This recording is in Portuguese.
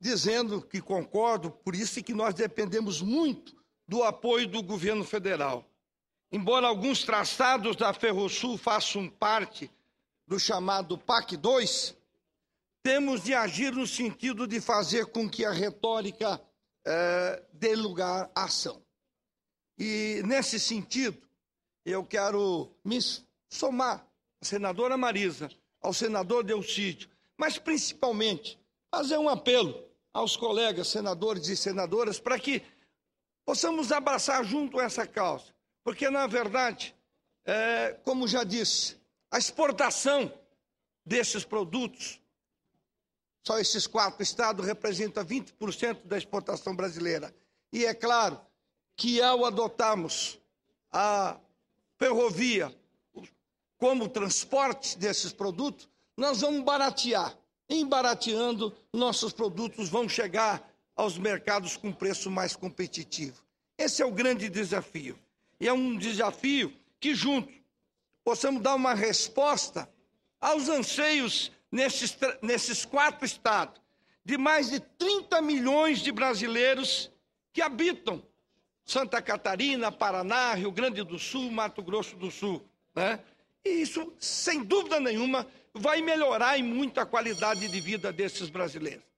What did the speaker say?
dizendo que concordo, por isso é que nós dependemos muito do apoio do governo federal. Embora alguns traçados da Ferrosul façam parte do chamado PAC 2, temos de agir no sentido de fazer com que a retórica eh, dê lugar à ação. E, nesse sentido, eu quero me somar à senadora Marisa, ao senador Delcídio, mas principalmente fazer um apelo aos colegas senadores e senadoras para que possamos abraçar junto essa causa, porque, na verdade, é, como já disse, a exportação desses produtos, só esses quatro estados representam 20% da exportação brasileira. E é claro que, ao adotarmos a ferrovia como transporte desses produtos, nós vamos baratear embarateando, nossos produtos vão chegar aos mercados com preço mais competitivo. Esse é o grande desafio. E é um desafio que, juntos, possamos dar uma resposta aos anseios nesses, nesses quatro estados de mais de 30 milhões de brasileiros que habitam Santa Catarina, Paraná, Rio Grande do Sul, Mato Grosso do Sul. Né? E isso, sem dúvida nenhuma, vai melhorar em muito a qualidade de vida desses brasileiros.